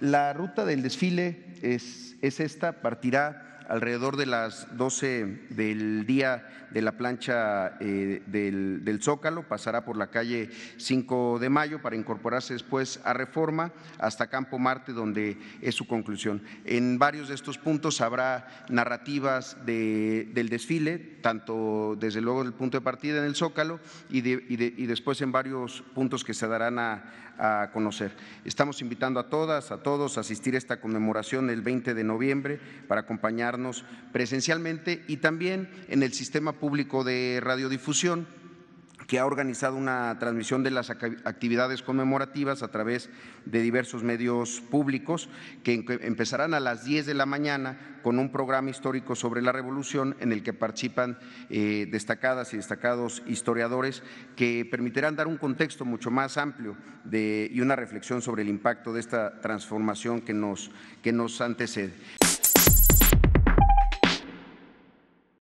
La ruta del desfile es, esta, partirá alrededor de las 12 del día de la plancha eh, del, Zócalo, pasará por la calle 5 de mayo para incorporarse después a Reforma hasta Campo Marte, donde es su conclusión. En varios de estos puntos habrá narrativas del desfile, tanto desde luego del punto de partida en el Zócalo y, de, y, después en varios puntos que se darán a, a conocer. Estamos invitando a todas, a todos a asistir a esta conmemoración el 20 de noviembre para acompañarnos presencialmente y también en el sistema público de radiodifusión que ha organizado una transmisión de las actividades conmemorativas a través de diversos medios públicos que empezarán a las 10 de la mañana con un programa histórico sobre la revolución en el que participan eh, destacadas y destacados historiadores que permitirán dar un contexto mucho más amplio y una reflexión sobre el impacto de esta transformación que nos, que nos antecede.